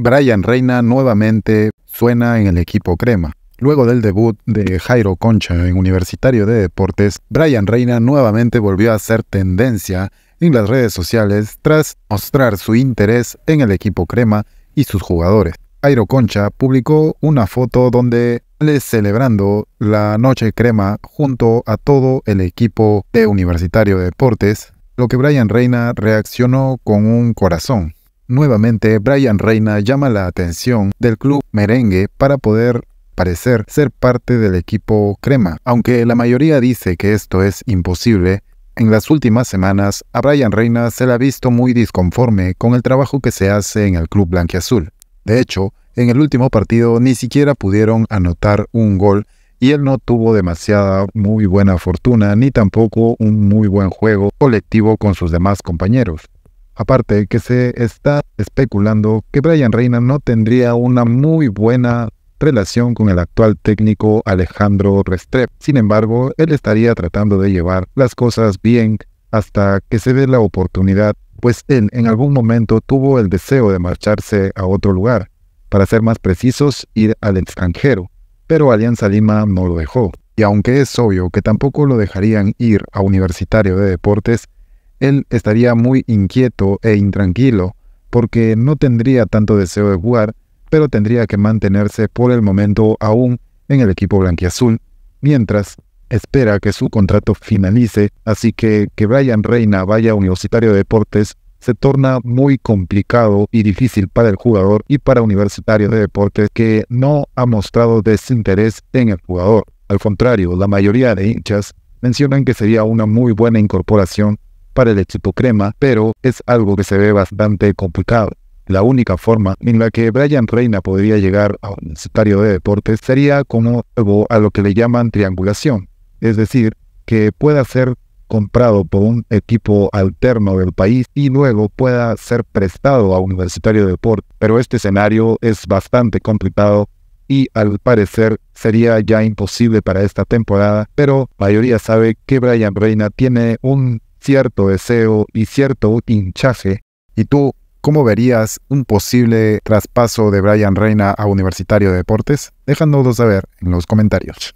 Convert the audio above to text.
Brian Reina nuevamente suena en el equipo crema. Luego del debut de Jairo Concha en Universitario de Deportes, Brian Reina nuevamente volvió a ser tendencia en las redes sociales tras mostrar su interés en el equipo crema y sus jugadores. Jairo Concha publicó una foto donde Le celebrando la noche crema junto a todo el equipo de Universitario de Deportes, lo que Brian Reina reaccionó con un corazón. Nuevamente, Brian Reina llama la atención del club merengue para poder parecer ser parte del equipo crema. Aunque la mayoría dice que esto es imposible, en las últimas semanas a Brian Reina se le ha visto muy disconforme con el trabajo que se hace en el club blanquiazul. De hecho, en el último partido ni siquiera pudieron anotar un gol y él no tuvo demasiada muy buena fortuna ni tampoco un muy buen juego colectivo con sus demás compañeros. Aparte que se está especulando que Brian Reina no tendría una muy buena relación con el actual técnico Alejandro Restrep. Sin embargo, él estaría tratando de llevar las cosas bien hasta que se dé la oportunidad, pues él en algún momento tuvo el deseo de marcharse a otro lugar, para ser más precisos, ir al extranjero, pero Alianza Lima no lo dejó. Y aunque es obvio que tampoco lo dejarían ir a Universitario de Deportes, él estaría muy inquieto e intranquilo, porque no tendría tanto deseo de jugar, pero tendría que mantenerse por el momento aún en el equipo blanquiazul, mientras espera que su contrato finalice, así que que Brian Reina vaya a Universitario de Deportes se torna muy complicado y difícil para el jugador y para Universitario de Deportes que no ha mostrado desinterés en el jugador. Al contrario, la mayoría de hinchas mencionan que sería una muy buena incorporación para el equipo crema, pero es algo que se ve bastante complicado. La única forma en la que Brian Reina podría llegar a un de deportes sería como algo a lo que le llaman triangulación, es decir, que pueda ser comprado por un equipo alterno del país y luego pueda ser prestado a Universitario de Deportes. Pero este escenario es bastante complicado y al parecer sería ya imposible para esta temporada, pero mayoría sabe que Brian Reina tiene un cierto deseo y cierto hinchaje. ¿Y tú cómo verías un posible traspaso de Brian Reina a Universitario de Deportes? Déjanoslo saber en los comentarios.